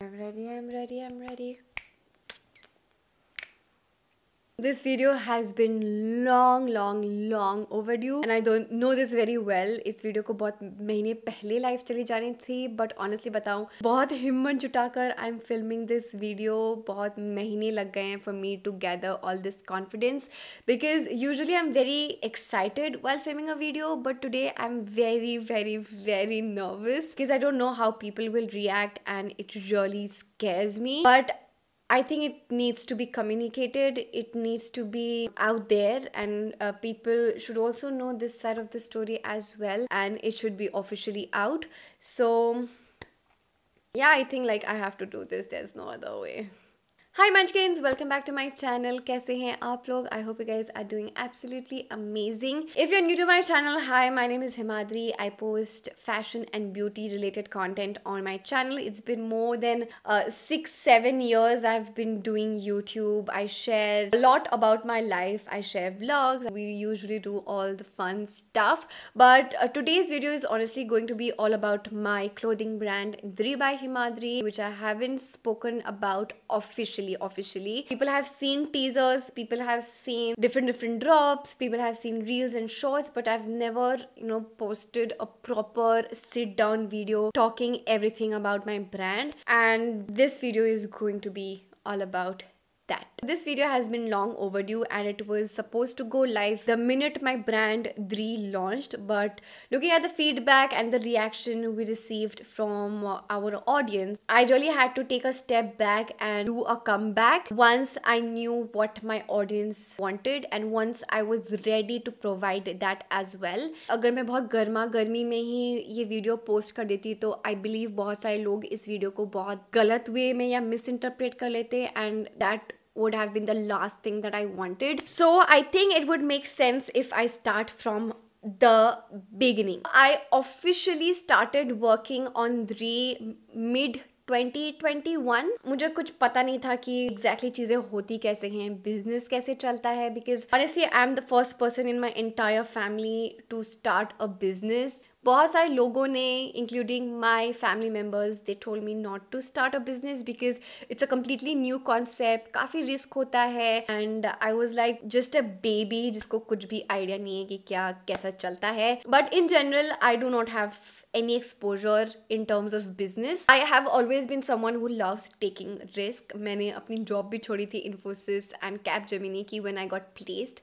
I'm ready, I'm ready, I'm ready. This video has been long, long, long overdue and I don't know this very well. इस video को बहुत महीने पहले live चली जानी थी but honestly बताऊँ बहुत हिम्मत जुटाकर I am filming this video बहुत महीने लग गए हैं for me to gather all this confidence because usually I'm very excited while filming a video but today I'm very, very, very nervous because I don't know how people will react and it really scares me. But I think it needs to be communicated, it needs to be out there, and uh, people should also know this side of the story as well, and it should be officially out. So, yeah, I think like I have to do this, there's no other way. Hi munchkins, welcome back to my channel. Kaise hain aap I hope you guys are doing absolutely amazing. If you're new to my channel, hi, my name is Himadri. I post fashion and beauty related content on my channel. It's been more than uh, six, seven years I've been doing YouTube. I share a lot about my life. I share vlogs. We usually do all the fun stuff. But uh, today's video is honestly going to be all about my clothing brand, Dri by Himadri, which I haven't spoken about officially officially officially people have seen teasers people have seen different different drops people have seen reels and shorts but i've never you know posted a proper sit down video talking everything about my brand and this video is going to be all about that. This video has been long overdue and it was supposed to go live the minute my brand Dree launched but looking at the feedback and the reaction we received from uh, our audience, I really had to take a step back and do a comeback once I knew what my audience wanted and once I was ready to provide that as well. अगर मैं बहुत गर्मा गर्मी में ही ये video post कर देती तो आई बिलीव बहुत सारे लोग इस वीडियो को बहुत गलत वे में या मिस इंटरप्रेट कर लेते and that would have been the last thing that I wanted. So I think it would make sense if I start from the beginning. I officially started working on the mid 2021 मुझे कुछ पता नहीं था कि exactly exactly चीज़ें होती कैसे हैं बिजनेस कैसे चलता है because honestly I am the first person in my entire family to start a business बहुत सारे लोगों ने including my family members they told me not to start a business because it's a completely new concept काफ़ी risk होता है and I was like just a baby जिसको कुछ भी आइडिया नहीं है कि क्या कैसा चलता है but in general I do not have any exposure in terms of business. I have always been someone who loves taking risk. मैंने अपनी job भी छोड़ी थी Infosys and Capgemini की when I got placed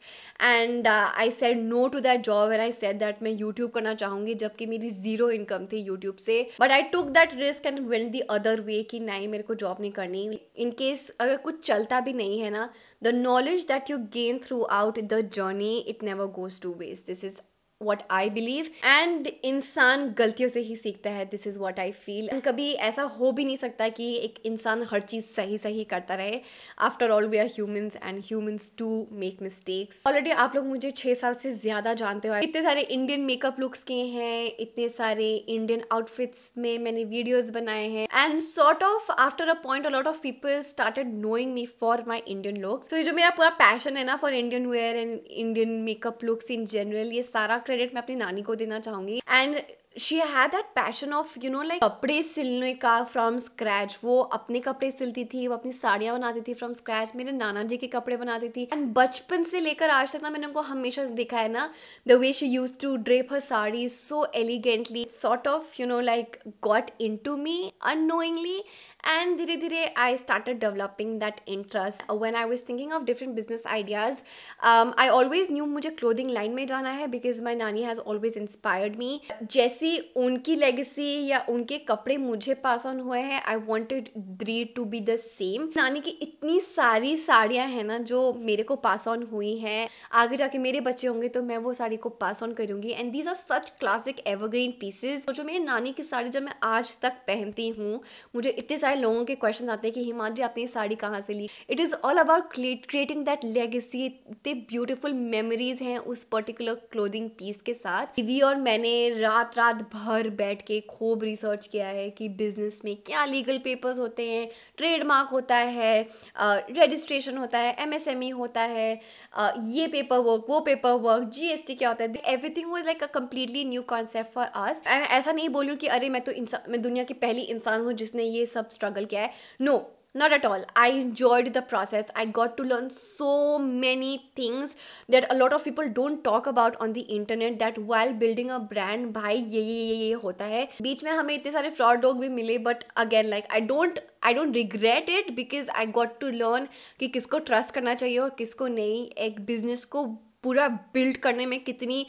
and uh, I said no to that job and I said that मैं YouTube करना चाहूँगी जबकि मेरी zero income थी YouTube से but I took that risk and went the other way कि नहीं मेरे को job नहीं करनी in case अगर कुछ चलता भी नहीं है ना the knowledge that you gain throughout the journey it never goes to waste. This is what I believe and इंसान गलतियों से ही सीखता है this is what I feel and कभी ऐसा हो भी नहीं सकता कि एक इंसान हर चीज़ सही सही करता रहे after all we are humans and humans to make mistakes already आप लोग मुझे छः साल से ज़्यादा जानते हो इतने सारे इंडियन मेकअप लुक्स किए हैं इतने सारे इंडियन आउटफिट्स में मैंने वीडियोज़ बनाए हैं and sort of after a point a lot lot of people started knowing me for my Indian looks तो ये जो मेरा पूरा पैशन है ना for Indian wear and Indian makeup looks in general ये सारा क्रेडिट मैं अपनी नानी को देना चाहूंगी and she had that passion of you know like कपड़े सिलने का फ्रॉम स्क्रैच वो अपने कपड़े सिलती थी वो अपनी साड़ियाँ बनाती थी फ्रॉम स्क्रैच मेरे नाना जी के कपड़े बनाती थी एंड बचपन से लेकर आज तक ना मैंने उनको हमेशा देखा है ना the way she use to drape her sari so elegantly sort of you know like got in to me annoyingly and dhire dhire I started developing that interest. When I was thinking of different business ideas, um, I always knew मुझे clothing line में जाना है because my nani has always inspired me. जैसे उनकी legacy या उनके कपड़े मुझे pass on हुए हैं I wanted Dree to be the same. नानी की इतनी सारी साड़ियाँ हैं ना जो मेरे को पास ऑन हुई हैं आगे जाके मेरे बच्चे होंगे तो मैं वो साड़ी को पास ऑन करूँगी and these are such classic evergreen pieces जो मेरी नानी की साड़ी जब मैं आज तक पहनती हूँ मुझे इतने सारे है लोगों के क्वेश्चन आते हैं कि हिमा जी आपने ये साड़ी कहाँ से ली it is all about creating that legacy इतने ब्यूटिफुल मेमोरीज हैं उस पर्टिकुलर क्लोदिंग पीस के साथ वी और मैंने रात रात भर बैठ के खूब रिसर्च किया है कि बिजनेस में क्या लीगल पेपर्स होते हैं ट्रेडमार्क होता है रजिस्ट्रेशन uh, होता है एम e होता है Uh, ये पेपर वर्क वो पेपर वर्क जीएसटी क्या होता है everything was like a completely new concept for us मैं ऐसा नहीं बोलूँ कि अरे मैं तो इंसान मैं दुनिया की पहली इंसान हूँ जिसने ये सब स्ट्रगल किया है no not at all i enjoyed the process i got to learn so many things that a lot of people don't talk about on the internet that while building a brand bhai ye ye ye ye hota hai beech mein hame itne sare fraud लोग bhi mile but again like i don't i don't regret it because i got to learn ki kisko trust karna chahiye aur kisko nahi ek business ko पूरा build करने में कितनी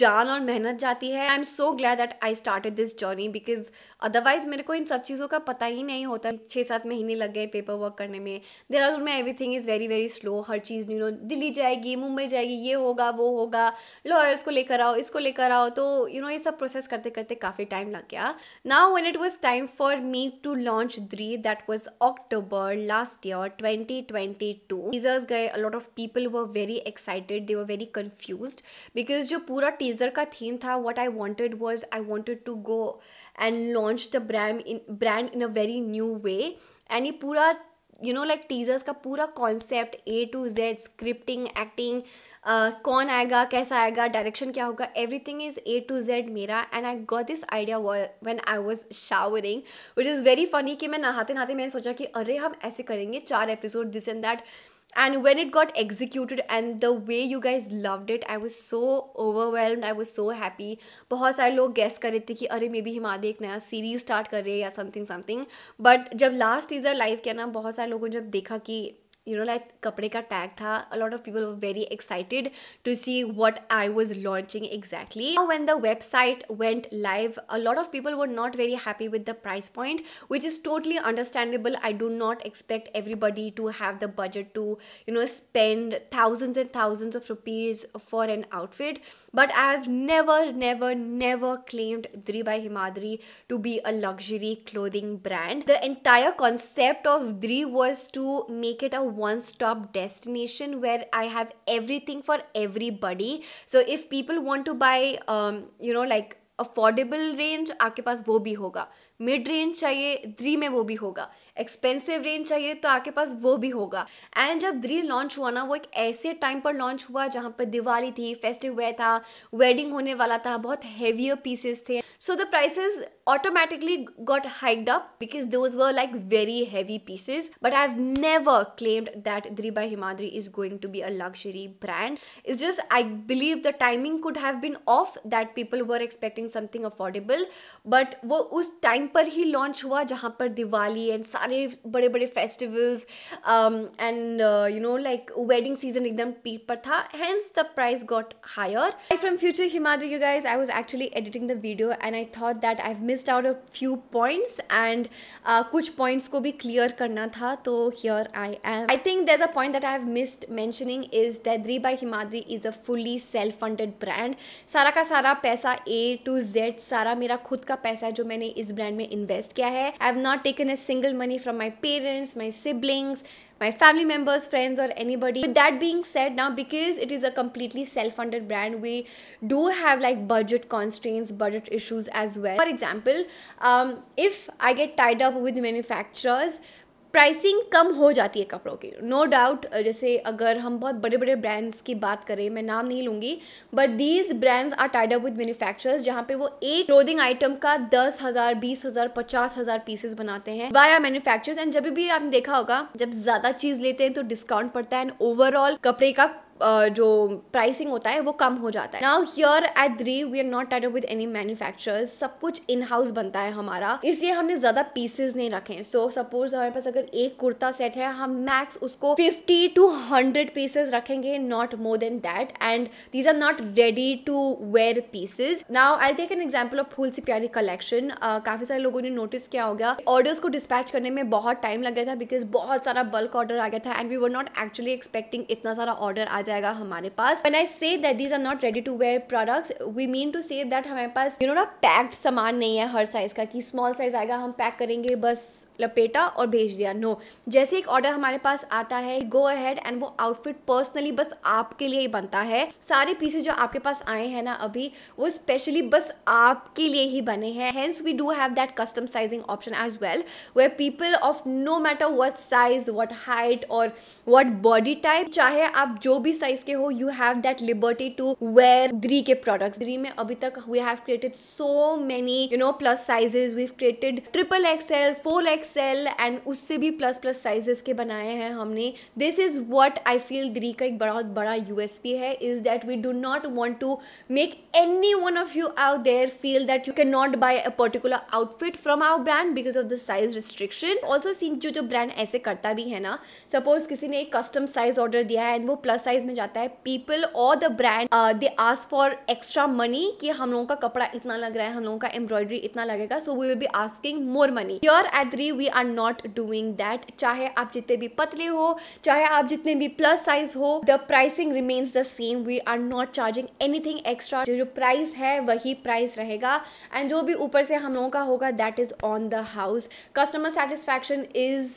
जान और मेहनत जाती है I am so glad that I started this journey because otherwise मेरे को इन सब चीज़ों का पता ही नहीं होता छः सात महीने लग गए पेपर वर्क करने में देहरादून में thing is very very slow हर चीज़ यू नो दिल्ली जाएगी मुंबई जाएगी ये होगा वो होगा लॉयर्स को लेकर आओ इसको लेकर आओ तो यू you नो know, ये सब प्रोसेस करते करते काफ़ी टाइम लग गया now when it was time for me to launch three that was October last year twenty twenty two teasers गए a lot of people were very excited they were very confuse because जो पूरा teaser का theme था what I wanted was I wanted to go and launch the brand in brand in a very new way and ये पूरा you know like teasers का पूरा concept A to Z scripting acting कौन आएगा कैसा आएगा direction क्या होगा everything is A to Z मेरा and I got this idea when I was showering which is very funny कि मैं नहाते नहाते मैंने सोचा कि अरे हम ऐसे करेंगे चार episode this and that and when it got executed and the way you guys loved it i was so overwhelmed i was so happy बहुत सारे लोग गेस कर रहे थे कि अरे मे बी हिमादे एक नया सीरीज स्टार्ट कर रहे या समथिंग समथिंग बट जब लास्ट टीज़र लाइव किया ना बहुत सारे लोगों ने जब देखा कि you know like kapde ka tag tha a lot of people were very excited to see what i was launching exactly when the website went live a lot of people were not very happy with the price point which is totally understandable i do not expect everybody to have the budget to you know spend thousands and thousands of rupees for an outfit but i have never never never claimed dri by himadri to be a luxury clothing brand the entire concept of dri was to make it a one stop destination where I have everything for everybody. So if people want to buy, um, you know, like affordable range आपके पास वो भी होगा mid range चाहिए three में वो भी होगा एक्सपेंसिव रेंज चाहिए तो आपके पास वो भी होगा एंड जब द्री लॉन्च हुआ ना वो एक ऐसे टाइम पर लॉन्च हुआ जहाँ पर दिवाली थी फेस्टिव वे था वेडिंग होने वाला था बहुत हैवियर पीसेस थे so the prices automatically got hike up because those were like very heavy pieces but I have never claimed that Dhri by Himadri is going to be a luxury brand is just I believe the timing could have been off that people were expecting something affordable but वो उस time पर ही launch हुआ जहाँ पर Diwali and सारे सारे बड़े बड़े festivals and you know like wedding season एकदम पीक पर था hence the price got higher I from future Himachal you guys I was actually editing the video and I thought that I missed out a few points and कुछ points को भी clear करना था तो here I am I think that's a point that I have missed mentioning is दैद्री by Himadri is a fully self funded brand सारा का सारा पैसा ए टू जेड सारा मेरा खुद का पैसा है जो मैंने इस ब्रांड में इन्वेस्ट किया है I have not taken a single money from my parents, my siblings, my family members, friends, or anybody. With that being said, now because it is a completely self funded brand, we do have like budget constraints, budget issues as well. For example, um, if I get tied up with manufacturers, pricing कम हो जाती है कपड़ों की no doubt जैसे अगर हम बहुत बड़े बड़े ब्रांड्स की बात करें मैं नाम नहीं लूँगी but these brands are tied up with manufacturers जहाँ पे वो एक क्लोदिंग आइटम का दस हज़ार बीस हज़ार पचास हज़ार पीसेस बनाते हैं बाय आर मैन्युफैक्चरर्स एंड जब भी आपने देखा होगा जब ज़्यादा चीज़ लेते हैं तो डिस्काउंट पड़ता है एंड ओवरऑल कपड़े का जो प्राइसिंग होता है वो कम हो जाता है now here at Dhri we are not tied with any manufacture सब कुछ इन हाउस बनता है हमारा इसलिए हमने ज़्यादा पीसेज नहीं रखे सो so, सपोज हमारे पास अगर एक कुर्ता सेट है हम मैक्स उसको फिफ्टी टू हंड्रेड पीसेज रखेंगे not more than that and these are not ready to wear pieces now I take an example of Phool C Pyaari collection काफ़ी सारे लोगों ने नोटिस किया गया ऑर्डर्स को डिस्पैच करने में बहुत टाइम लग गया था बिकॉज बहुत सारा बल्क ऑर्डर आ गया था and we were not actually expecting इतना सारा ऑर्डर आ जाए जाएगा हमारे पास when I say that these are not ready to wear products we mean to say that हमारे पास यू नो ना पैक्ड सामान नहीं है हर साइज़ का कि स्मॉल साइज़ आएगा हम पैक करेंगे बस लपेटा और भेज दिया नो no. जैसे एक ऑर्डर हमारे पास आता है गो अहेड एंड वो आउटफिट पर्सनली बस आपके लिए ही बनता है सारे पीसेज जो आपके पास आए हैं ना अभी वो स्पेशली बस आपके लिए ही बने हैं hence we do have that custom sizing option as well way people of no matter what size what height और वट बॉडी टाइप चाहे आप जो भी साइज के हो you have that liberty to wear Dhri के प्रोडक्ट द्री में अभी तक we have created so many you know plus sizes we created triple XL four X XL and उससे भी प्लस प्लस साइजेस के बनाए हैं हमने this is what I feel Dhri का एक बहुत बड़ा यू है is that we do not want to make any one of you out there feel that you can not buy a particular outfit from our brand because of the size restriction also seen जो जो brand ऐसे करता भी है ना suppose किसी ने एक कस्टम साइज ऑर्डर दिया है एंड वो प्लस साइज में जाता है पीपल और the brand they ask for extra money कि हम लोगों का कपड़ा इतना लग रहा है हम लोगों का एम्ब्रॉयडरी इतना लगेगा so we will be asking more money your at Dhri we are not doing that चाहे आप जितने भी पतले हो चाहे आप जितने भी प्लस साइज हो the pricing remains the same we are not charging anything extra जो जो प्राइस है वही प्राइस रहेगा एंड जो भी ऊपर से हम लोगों का होगा that is on the house customer satisfaction is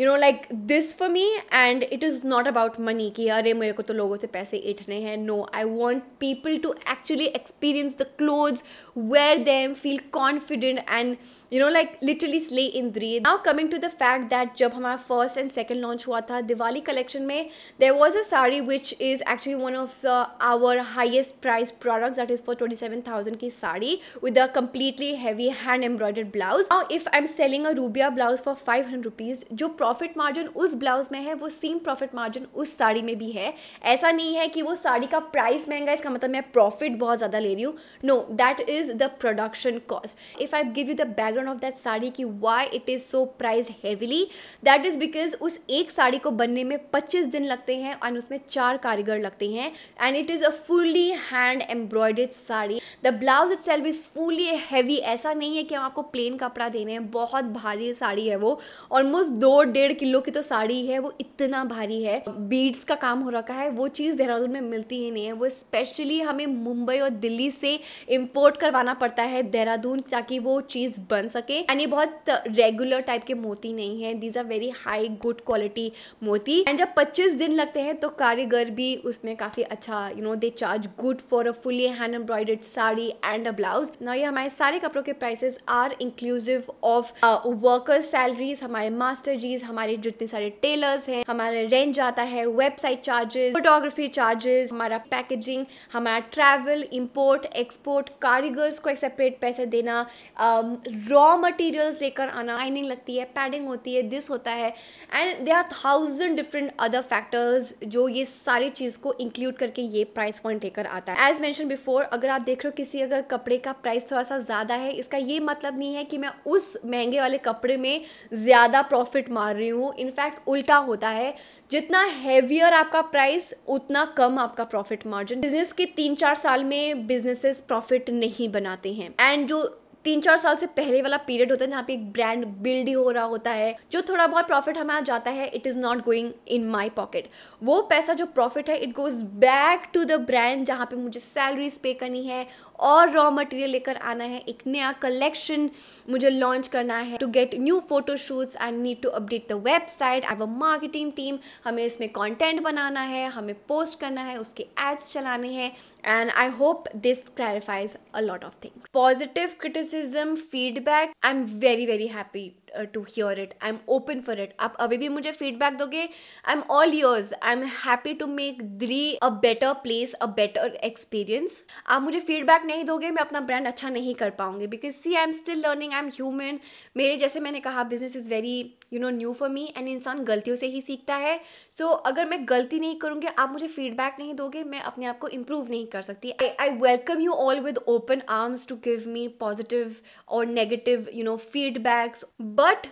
you know like this for me and it is not about money कि अरे मेरे को तो लोगों से पैसे ऐठने हैं no I want people to actually experience the clothes wear them feel confident and you know like literally slay in Dhri now coming to the fact that जब हमारा फर्स्ट एंड सेकेंड लॉन्च हुआ था दिवाली कलेक्शन में there was a sari which is actually one of the our highest price product that is for twenty seven thousand की sari with a completely heavy hand embroidered blouse now if I am selling a rubia blouse for five hundred rupees जो pro profit margin उस blouse में है वो same profit margin उस साड़ी में भी है ऐसा नहीं है कि वो साड़ी का प्राइस महंगा इसका मतलब मैं प्रॉफिट बहुत ज़्यादा ले रही हूँ no that is the production cost if I give you the background of that sari की why it is so priced heavily that is because उस एक साड़ी को बनने में पच्चीस दिन लगते हैं एंड उसमें चार कारीगर लगते हैं and it is a fully hand embroidered sari the blouse itself is fully heavy ऐसा नहीं है कि हम आपको प्लेन कपड़ा दे रहे हैं बहुत भारी साड़ी है वो ऑलमोस्ट दो डेढ़ किलो की तो साड़ी है वो इतना भारी है बीड्स का काम हो रखा है वो चीज़ देहरादून में मिलती ही नहीं है वो स्पेशली हमें मुंबई और दिल्ली से इम्पोर्ट करवाना पड़ता है देहरादून ताकि वो चीज़ बन सके एंड ये बहुत रेगुलर टाइप के मोती नहीं है these are very high good quality moti and जब पच्चीस दिन लगते हैं तो कारीगर भी उसमें काफ़ी अच्छा you know they charge good for a fully hand embroidered sari and a blouse ना ये हमारे सारे कपड़ों के prices are inclusive of workers salaries हमारे मास्टर जीज फीस हमारे जितने सारे टेलर्स हैं हमारा रेंट जाता है वेबसाइट चार्जेस फोटोग्राफी चार्जेस हमारा पैकेजिंग हमारा ट्रैवल इंपोर्ट एक्सपोर्ट कारीगर्स को एक सेपरेट पैसे देना रॉ um, मटेरियल्स लेकर आना आइनिंग लगती है पैडिंग होती है दिस होता है and they are thousand different other factors जो ये सारी चीज़ को इंक्लूड करके ये प्राइस पॉइंट लेकर आता है एज मैंशन बिफोर अगर आप देख रहे हो किसी अगर कपड़े का प्राइस थोड़ा सा ज़्यादा है इसका ये मतलब नहीं है कि मैं उस महंगे वाले कपड़े में ज़्यादा प्रॉफिट मार पा रही हूँ इनफैक्ट उल्टा होता है जितना हैवियर आपका प्राइस उतना कम आपका प्रॉफिट मार्जिन बिजनेस के तीन चार साल में बिजनेसेस प्रॉफिट नहीं बनाते हैं एंड जो तीन चार साल से पहले वाला पीरियड होता है जहाँ पे एक ब्रांड बिल्ड ही हो रहा होता है जो थोड़ा बहुत प्रॉफिट हमारा जाता है it is not going in my pocket वो पैसा जो प्रॉफिट है it goes back to the brand जहाँ पे मुझे सैलरीज पे करनी है और रॉ मटेरियल लेकर आना है एक नया कलेक्शन मुझे लॉन्च करना है to get new photoshoots and need to update the website I a marketing team हमें इसमें कॉन्टेंट बनाना है हमें पोस्ट करना है उसके एड्स चलाने हैं and I hope this clarifies a lot of things positive criticism feedback I am very very happy to hear it I am open for it आप अभी भी मुझे फीडबैक दोगे I am all yours I am happy to make Dhri a better place a better experience आप मुझे feedback नहीं दोगे मैं अपना ब्रांड अच्छा नहीं कर पाऊंगी because see I am still learning I am human मेरे जैसे मैंने कहा business is very you know new for me and इंसान गलतियों से ही सीखता है सो so, अगर मैं गलती नहीं करूँगी आप मुझे फीडबैक नहीं दोगे मैं अपने आप को इम्प्रूव नहीं कर सकती I welcome you all with open arms to give me positive और negative you know feedbacks but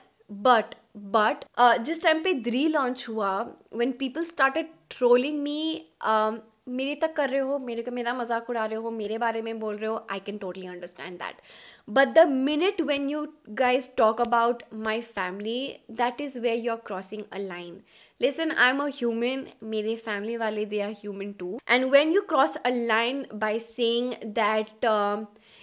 but but जिस टाइम पे द्री लॉन्च हुआ when people started trolling me मेरे तक कर रहे हो मेरे को मेरा मजाक उड़ा रहे हो मेरे बारे में बोल रहे हो I can totally understand that but the minute when you guys talk about my family that is where you are crossing a line listen I am a human मेरे फैमिली वाले they are human too and when you cross a line by saying that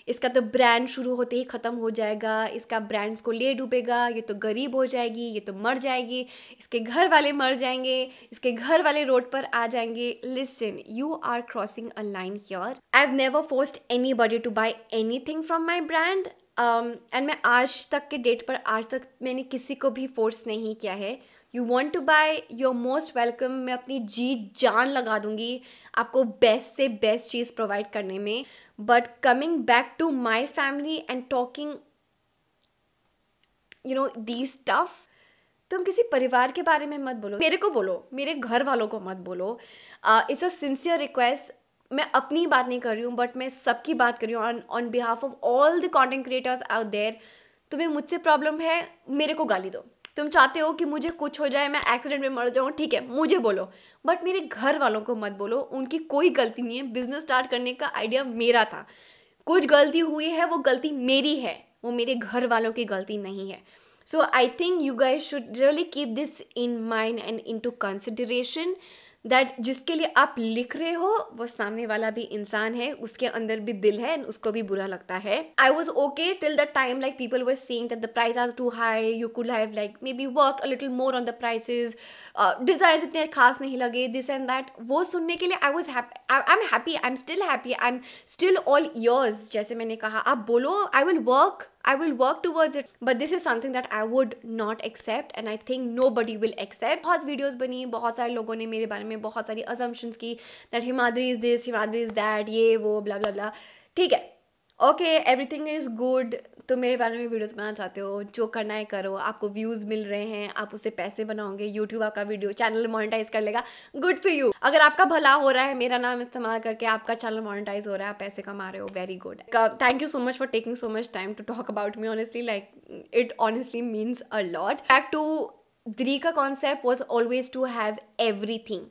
इसका तो brand शुरू होते ही ख़त्म हो जाएगा इसका ब्रांड्स को ले डूबेगा ये तो गरीब हो जाएगी ये तो मर जाएगी इसके घर वाले मर जाएंगे इसके घर वाले रोड पर आ जाएंगे listen you are crossing a line your I have never forced anybody to buy anything from my brand and मैं आज तक के डेट पर आज तक मैंने किसी को भी फोर्स नहीं किया है you want to buy you're most welcome मैं अपनी जी जान लगा दूंगी आपको बेस्ट से बेस्ट चीज़ प्रोवाइड करने में but coming back to my family and talking you know these stuff तुम किसी परिवार के बारे में मत बोलो मेरे को बोलो मेरे घर वालों को मत बोलो इट्स अ सिंसियर रिक्वेस्ट मैं अपनी बात नहीं कर रही हूँ बट मैं सबकी बात कर रही हूँ on behalf of all the content creators out there तुम्हें मुझसे प्रॉब्लम है मेरे को गाली दो तुम चाहते हो कि मुझे कुछ हो जाए मैं एक्सीडेंट में मर जाऊँ ठीक है मुझे बोलो बट मेरे घर वालों को मत बोलो उनकी कोई गलती नहीं है बिजनेस स्टार्ट करने का आइडिया मेरा था कुछ गलती हुई है वो गलती मेरी है वो मेरे घर वालों की गलती नहीं है so I think you guys should really keep this in mind and into consideration that जिसके लिए आप लिख रहे हो वो सामने वाला भी इंसान है उसके अंदर भी दिल है एंड उसको भी बुरा लगता है I was okay till the time like people were saying that the price are too high you could have like maybe work a little more on the prices design इतने खास नहीं लगे this and that वो सुनने के लिए I was I am happy I am still happy I am still all yours जैसे मैंने कहा आप बोलो I will work I will work towards it. But this is something that I would not accept and I think nobody will accept. बहुत videos bani, बहुत सारे लोगों ने मेरे बारे में assumptions ki that Himadri is this, Himadri is that, ये वो blah blah blah. ठीक है ओके एवरीथिंग इज़ गुड तो मेरे बारे में वीडियोस बनाना चाहते हो जो करना है करो आपको व्यूज़ मिल रहे हैं आप उसे पैसे बनाओगे यूट्यूब आपका वीडियो चैनल मोनेटाइज कर लेगा गुड फॉर यू अगर आपका भला हो रहा है मेरा नाम इस्तेमाल करके आपका चैनल मोनेटाइज हो रहा है आप पैसे कमा रहे हो very good thank you so much for taking so much time to talk about me honestly like it honestly means a lot back to Dhri का concept was always to have everything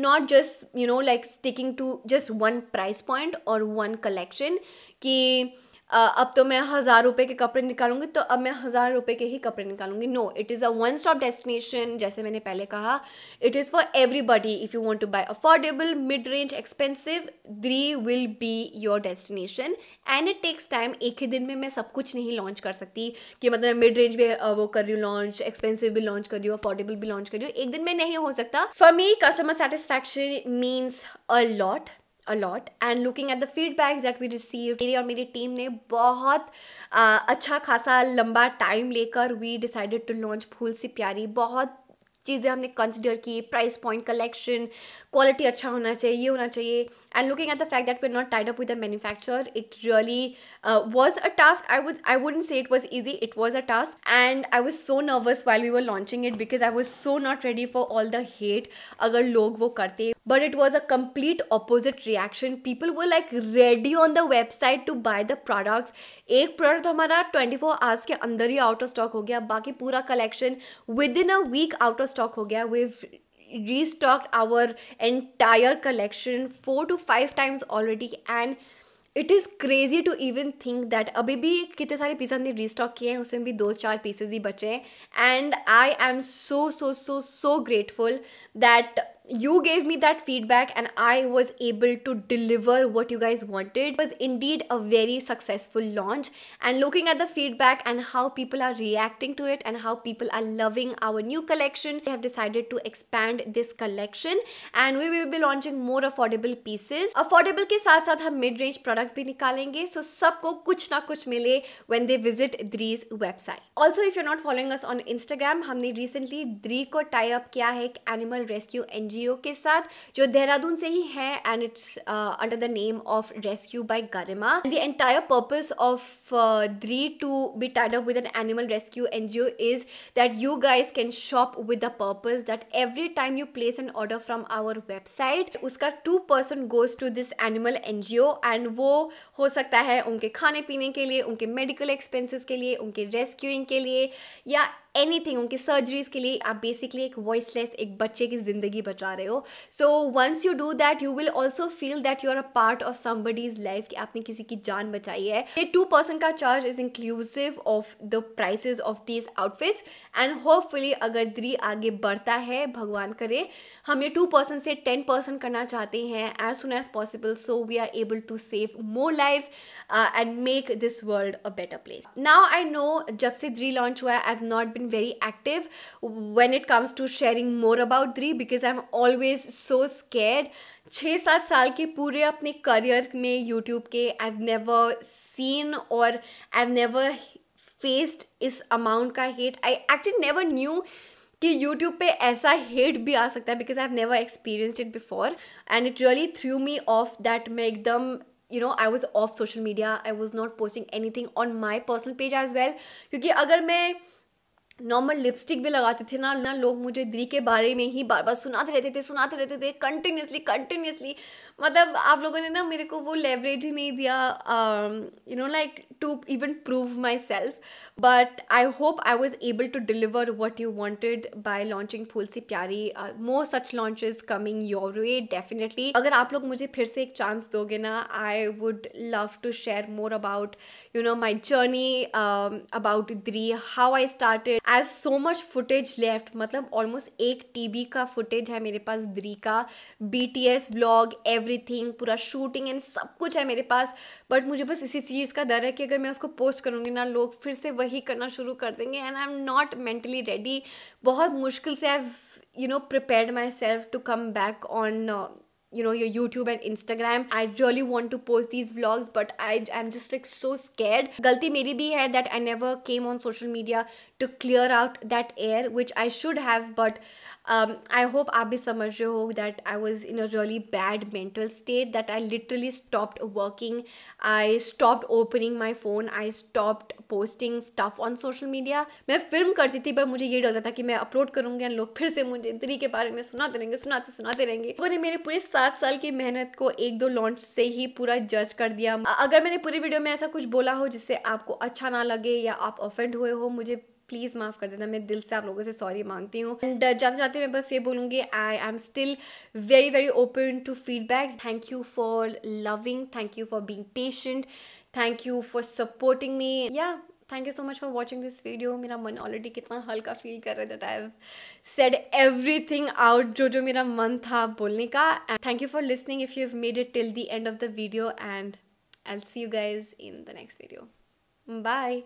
not just you know like sticking to just one price point और one collection कि अब तो मैं हज़ार रुपये के कपड़े निकालूंगी तो अब मैं हज़ार रुपये के ही कपड़े निकालूंगी no it is a one stop destination जैसे मैंने पहले कहा it is for everybody if you want to buy affordable mid range expensive Dhri will be your destination and it takes time एक ही दिन में मैं सब कुछ नहीं लॉन्च कर सकती कि मतलब मैं मिड रेंज भी वो कर रही हूँ लॉन्च एक्सपेंसिव भी लॉन्च कर रही हूँ अफोर्डेबल भी लॉन्च कर रही हूँ एक दिन में नहीं हो सकता for me customer satisfaction means a lot a lot and looking at the feedback that we receive मेरी और मेरी टीम ने बहुत आ, अच्छा खासा लंबा टाइम लेकर we decided to launch Phool सी प्यारी बहुत चीज़ें हमने कंसिडर की प्राइस पॉइंट कलेक्शन क्वालिटी अच्छा होना चाहिए ये होना चाहिए and looking at the fact that we not tied up with the manufacture it really was a task I would I wouldn't say it was easy it was a task and I was so nervous while we were launching it because I was so not ready for all the hate अगर लोग वो करते but it was a complete opposite reaction people were like ready on the website to buy the products एक product तो हमारा 24 four hours के अंदर ही out of stock हो गया बाकी पूरा collection within a week out of stock हो गया we restocked our entire collection four to five times already and it is crazy to even think that अभी भी कितने सारे पीस हमने रीस्टॉक किए हैं उसमें भी दो चार पीसेज ही बचे हैं and I am so so so so grateful that you gave me that feedback and I was able to deliver what you guys wanted. It was indeed a very successful launch and looking at the feedback and how people are reacting to it and how people are loving our new collection, we have decided to expand this collection and we will be launching more affordable pieces. Affordable के साथ साथ हम mid-range products भी निकालेंगे so सबको कुछ ना कुछ मिले when they visit Dree's website. Also if you're not following us on Instagram, हमने recently Dree को tie up किया है animal rescue NGO एनजीओ के साथ जो देहरादून से ही है and it's under the name of rescue by Garima the entire purpose of three to be tied up with an animal rescue NGO is that you guys can shop with the purpose that every time you place an order from our website उसका two percent goes to this animal NGO and वो हो सकता है उनके खाने पीने के लिए उनके मेडिकल एक्सपेंसेस के लिए उनके रेस्क्यूइंग के लिए या एनीथिंग उनकी सर्जरीज के लिए आप बेसिकली एक वॉइसलेस एक बच्चे की ज़िंदगी बचा रहे हो so once you do that you will also feel that you are a part of somebody's life कि आपने किसी की जान बचाई है ये टू पर्सन का charge is inclusive of the prices of these outfits and hopefully अगर दी आगे बढ़ता है भगवान करे हम ये टू पर्सन से टेन पर्सन करना चाहते हैं as soon as possible so we are able to save more live and make this world a better place now I know जब से द्री लॉन्च हुआ है I have not been been very active when it comes to sharing more about Dri because I'm always so scared. छः सात साल के पूरे अपने करियर में यूट्यूब के आई never नेवर सीन और आई faced नेवर फेस्ड इस अमाउंट का hate. I actually never knew कि यूट्यूब पे ऐसा हेट भी आ सकता है because I have never experienced it before and it really threw me off that मैं एकदम you know I was off social media I was not posting anything on my personal page as well क्योंकि अगर मैं normal lipstick भी लगाते थे ना ना लोग मुझे दी के बारे में ही बार बार सुनाते रहते थे सुनाते रहते थे कंटिन्यूसली कंटिन्यूसली मतलब आप लोगों ने ना मेरे को वो लेवरेज ही नहीं दिया you know like to even prove myself but I hope I was able to deliver what you wanted by launching फूल सी प्यारी more such launches coming your way definitely अगर आप लोग मुझे फिर से एक चांस दोगे ना I would love to share more about you know my journey about द्री how I started I have so much footage left मतलब ऑलमोस्ट एक टीबी का फुटेज है मेरे पास द्री का B T S blog everything पूरा शूटिंग एंड सब कुछ है मेरे पास बट मुझे बस इसी चीज़ का डर है कि अगर मैं उसको पोस्ट करूँगी ना लोग फिर से वही करना शुरू कर देंगे and I am not mentally ready बहुत मुश्किल से I you know prepare myself to come back on you know your youtube and instagram i really want to post these vlogs but i am just like so scared galti meri bhi hai that i never came on social media to clear out that air which i should have but I um, hope आप भी समझ रहे हो that I was in a really bad mental state that I literally stopped working I stopped opening my phone I stopped posting stuff on social media मैं film करती थी पर मुझे ये डर था कि मैं अपलोड करूँगी एंड लोग फिर से मुझे इंद्री के बारे में सुनाते रहेंगे सुनाते सुनाते रहेंगे लोगों ने मेरे पूरे सात साल की मेहनत को एक दो लॉन्च से ही पूरा जज कर दिया अगर मैंने पूरी वीडियो में ऐसा कुछ बोला हो जिससे आपको अच्छा ना लगे या आप ऑफेंड हुए हो मुझे प्लीज़ माफ़ कर देना मैं दिल से आप लोगों से सॉरी मांगती हूँ एंड uh, जाते जाते मैं बस ये बोलूँगी I I am still very very open to feedback thank you for loving thank you for being patient thank you for supporting me या thank you so much for watching this video मेरा मन already कितना हल्का feel कर रहा है that I have said everything out जो जो मेरा मन था बोलने का and thank you for listening if you have made it till the end of the video and I see you guys in the next video bye